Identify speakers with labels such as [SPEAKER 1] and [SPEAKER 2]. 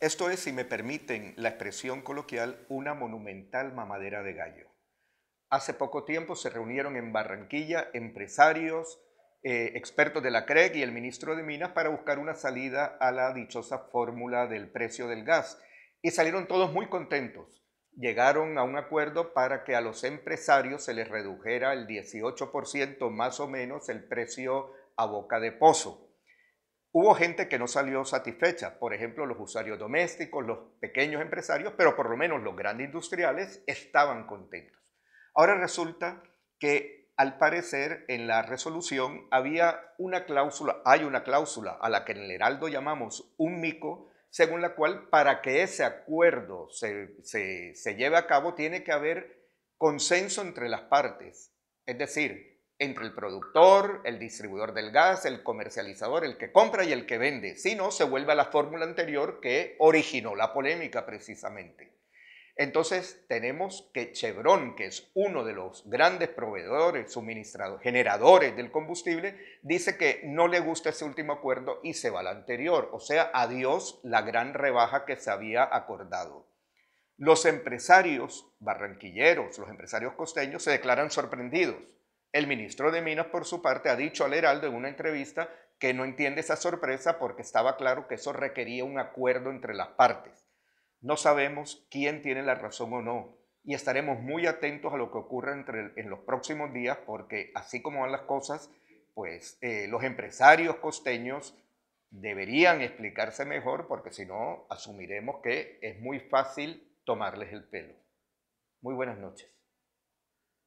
[SPEAKER 1] Esto es, si me permiten la expresión coloquial, una monumental mamadera de gallo. Hace poco tiempo se reunieron en Barranquilla empresarios, eh, expertos de la CREG y el ministro de Minas para buscar una salida a la dichosa fórmula del precio del gas. Y salieron todos muy contentos. Llegaron a un acuerdo para que a los empresarios se les redujera el 18% más o menos el precio a boca de pozo. Hubo gente que no salió satisfecha, por ejemplo, los usuarios domésticos, los pequeños empresarios, pero por lo menos los grandes industriales estaban contentos. Ahora resulta que al parecer en la resolución había una cláusula, hay una cláusula a la que en el Heraldo llamamos un mico, según la cual para que ese acuerdo se, se, se lleve a cabo tiene que haber consenso entre las partes. Es decir, entre el productor, el distribuidor del gas, el comercializador, el que compra y el que vende, Si no, se vuelve a la fórmula anterior que originó la polémica precisamente. Entonces tenemos que Chevron, que es uno de los grandes proveedores, suministradores, generadores del combustible, dice que no le gusta ese último acuerdo y se va al anterior. O sea, adiós la gran rebaja que se había acordado. Los empresarios barranquilleros, los empresarios costeños, se declaran sorprendidos el ministro de Minas, por su parte, ha dicho al Heraldo en una entrevista que no entiende esa sorpresa porque estaba claro que eso requería un acuerdo entre las partes. No sabemos quién tiene la razón o no y estaremos muy atentos a lo que ocurra entre, en los próximos días porque así como van las cosas, pues eh, los empresarios costeños deberían explicarse mejor porque si no asumiremos que es muy fácil tomarles el pelo. Muy buenas noches.